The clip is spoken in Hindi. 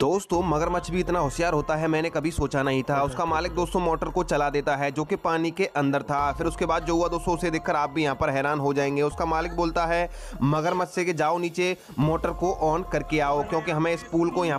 दोस्तों मगरमच्छ भी इतना होशियार होता है मैंने कभी सोचा नहीं था उसका मालिक दोस्तों मोटर को चला देता है जो कि पानी के अंदर था फिर उसके बाद जो हुआ दोस्तों उसे देखकर आप भी यहाँ पर हैरान हो जाएंगे उसका मालिक बोलता है मगरमच्छ से कि जाओ नीचे मोटर को ऑन करके आओ क्योंकि हमें इस पूल को यहाँ